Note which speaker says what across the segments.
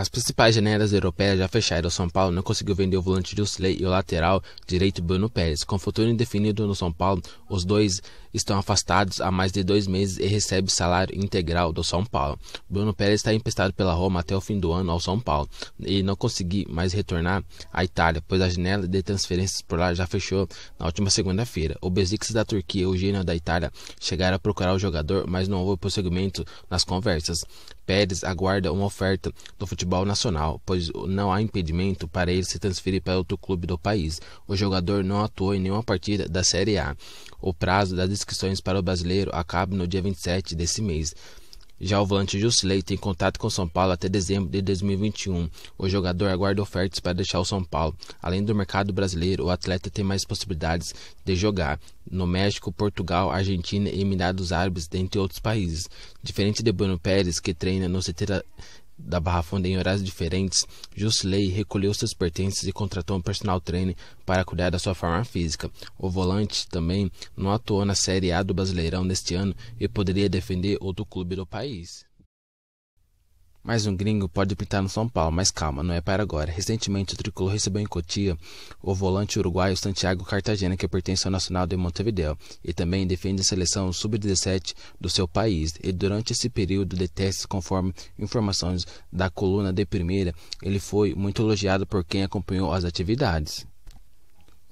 Speaker 1: As principais janelas europeias já fecharam. O São Paulo não conseguiu vender o volante Usley e o lateral direito Bruno Pérez. Com futuro indefinido no São Paulo, os dois estão afastados há mais de dois meses e recebe salário integral do São Paulo. Bruno Pérez está emprestado pela Roma até o fim do ano ao São Paulo e não conseguiu mais retornar à Itália, pois a janela de transferências por lá já fechou na última segunda-feira. O Besiktas da Turquia e o Genoa da Itália chegaram a procurar o jogador, mas não houve prosseguimento nas conversas. Pérez aguarda uma oferta do futebol nacional, pois não há impedimento para ele se transferir para outro clube do país. O jogador não atuou em nenhuma partida da Série A. O prazo das inscrições para o brasileiro acaba no dia 27 desse mês. Já o volante Jusilei tem contato com o São Paulo até dezembro de 2021. O jogador aguarda ofertas para deixar o São Paulo. Além do mercado brasileiro, o atleta tem mais possibilidades de jogar no México, Portugal, Argentina e Emirados Árabes, dentre outros países. Diferente de Bruno Pérez, que treina no CT da Barra Funda em horários diferentes, Jusilei recolheu seus pertences e contratou um personal trainer para cuidar da sua forma física. O volante também não atuou na Série A do Brasileirão neste ano e poderia defender outro clube do país. Mais um gringo pode pintar no São Paulo, mas calma, não é para agora. Recentemente, o Tricolor recebeu em Cotia o volante uruguaio Santiago Cartagena, que pertence ao Nacional de Montevideo, e também defende a seleção sub-17 do seu país. E durante esse período de testes, conforme informações da coluna de primeira, ele foi muito elogiado por quem acompanhou as atividades.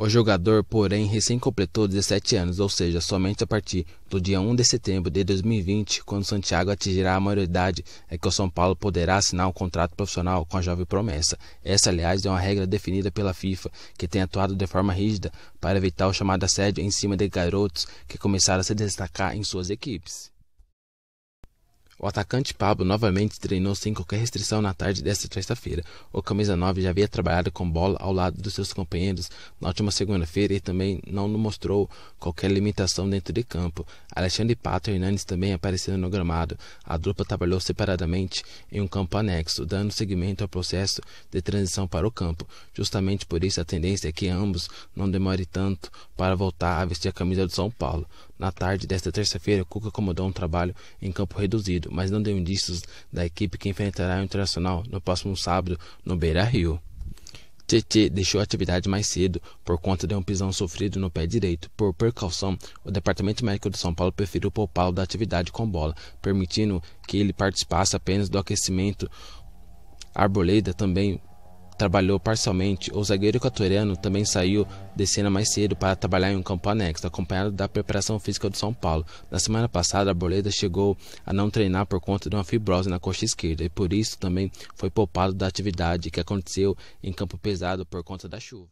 Speaker 1: O jogador, porém, recém completou 17 anos, ou seja, somente a partir do dia 1 de setembro de 2020, quando Santiago atingirá a maioridade, é que o São Paulo poderá assinar um contrato profissional com a jovem promessa. Essa, aliás, é uma regra definida pela FIFA, que tem atuado de forma rígida para evitar o chamado assédio em cima de garotos que começaram a se destacar em suas equipes. O atacante Pablo novamente treinou sem qualquer restrição na tarde desta terça-feira. O camisa 9 já havia trabalhado com bola ao lado dos seus companheiros na última segunda-feira e também não mostrou qualquer limitação dentro de campo. Alexandre Pato e Hernandes também apareceram no gramado. A dupla trabalhou separadamente em um campo anexo, dando seguimento ao processo de transição para o campo. Justamente por isso a tendência é que ambos não demorem tanto para voltar a vestir a camisa do São Paulo. Na tarde desta terça-feira, Cuca acomodou um trabalho em campo reduzido mas não deu indícios da equipe que enfrentará o Internacional no próximo sábado no Beira-Rio. Tietê deixou a atividade mais cedo por conta de um pisão sofrido no pé direito. Por precaução, o Departamento Médico de São Paulo preferiu poupá-lo da atividade com bola, permitindo que ele participasse apenas do aquecimento. A Arboleda também trabalhou parcialmente, o zagueiro equatoriano também saiu de cena mais cedo para trabalhar em um campo anexo, acompanhado da preparação física do São Paulo. Na semana passada, a Arboleda chegou a não treinar por conta de uma fibrose na coxa esquerda e por isso também foi poupado da atividade que aconteceu em campo pesado por conta da chuva.